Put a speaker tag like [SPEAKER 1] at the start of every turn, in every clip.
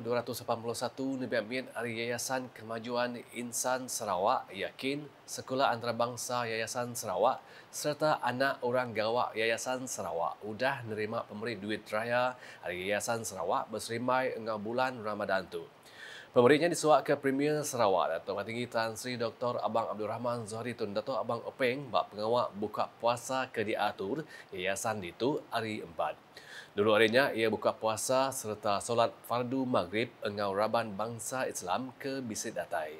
[SPEAKER 1] 281 Nabi Amin dari Yayasan Kemajuan Insan Sarawak yakin Sekolah Antarabangsa Yayasan Sarawak serta anak orang gawak Yayasan Sarawak sudah menerima pemberi duit raya dari Yayasan Sarawak berserimai dengan bulan Ramadan itu. Pemberinya disuak ke Premier Sarawak Datuk Tinggi Tan Sri Dr. Abang Abdul Rahman Zohri Tun Datuk Abang Openg buat pengawak buka puasa ke diatur Yayasan itu hari 4. Dulu harinya ia buka puasa serta solat fardu maghrib engau raban bangsa Islam ke Bisit Datai.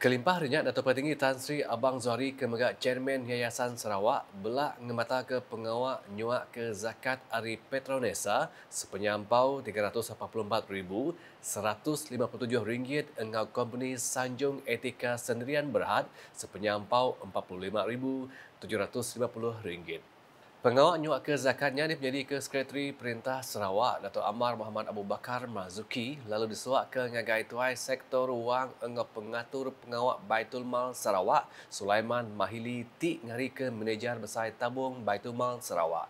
[SPEAKER 1] Kelimpah harinya datuk Petinggi Tan Sri Abang Zohri kemega Chairman Yayasan Sarawak belak ngemata ke pengawa nyuak ke zakat Ari Petronesa sepenyampau RM384,157 dengan company Sanjung Etika Sendirian Berhad sepenyampau RM45,750. Pengawal nyuak ke zakatnya ini menjadi ke Sekretari Perintah Sarawak, Dato' Amar Muhammad Abu Bakar Mazuki, lalu disuak ke Ngagai Tuai Sektor Ruang Engga Pengatur Pengawal Baitul Mal Sarawak, Sulaiman Mahili Ti Ngari ke Manajer Besar Tabung Baitul Mal Sarawak.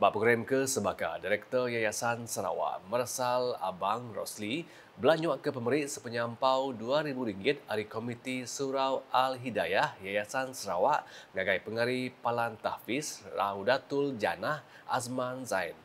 [SPEAKER 1] Bapak Program ke sebagai Direktur Yayasan Sarawak, Meresal Abang Rosli, belanjuk ke pemerik sepenyampau RM2,000 dari Komiti Surau Al-Hidayah Yayasan Sarawak gagai pengari Palan Tahfiz Raudatul Janah Azman Zain.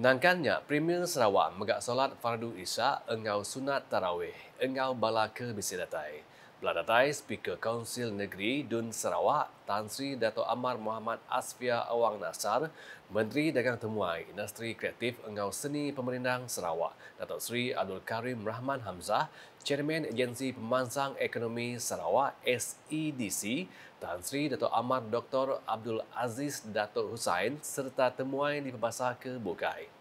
[SPEAKER 1] Nangkannya, Premier Sarawak megak solat Fardu Isya engau sunat Tarawih, engau bala ke bisidatai. Beladatai Speaker Kaunsil Negeri Dun Sarawak, Tan Sri Dato' Amar Muhammad Asfia Awang Nasar, Menteri Dagang Temuai Industri Kreatif Engau Seni Pemerintah Sarawak, Dato' Sri Abdul Karim Rahman Hamzah, Chairman Agensi Pemansang Ekonomi Sarawak SEDC, Tan Sri Dato' Amar Dr. Abdul Aziz Dato' Hussein serta Temuai di Pembasa Kebukai.